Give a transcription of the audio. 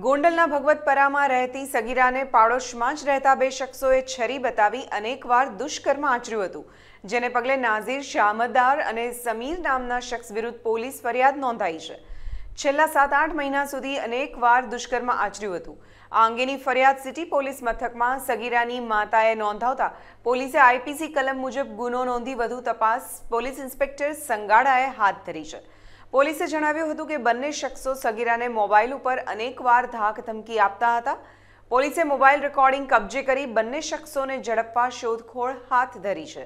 ગોંડલના ભગવતપરામાં રહેતી સગીરાને પાડોશમાં જ રહેતા બે શખ્સોએ છરી બતાવી અનેકવાર દુષ્કર્મ આચર્યું હતું જેને પગલે નાઝીર શામદાર અને સમીર નામના શખ્સ વિરુદ્ધ પોલીસ ફરિયાદ નોંધાઈ છે છેલ્લા સાત આઠ મહિના સુધી અનેકવાર દુષ્કર્મ આચર્યું હતું આ અંગેની ફરિયાદ સિટી પોલીસ મથકમાં સગીરાની માતાએ નોંધાવતા પોલીસે આઈપીસી કલમ મુજબ ગુનો નોંધી વધુ તપાસ પોલીસ ઇન્સ્પેક્ટર સંગાડાએ હાથ ધરી છે પોલીસે જણાવ્યું હતું કે બંને શખ્સો સગીરાને મોબાઈલ ઉપર અનેકવાર ધાક ધમકી આપતા હતા પોલીસે મોબાઈલ રેકોર્ડિંગ કબજે કરી બંને શખ્સોને ઝડપવા શોધખોળ હાથ ધરી છે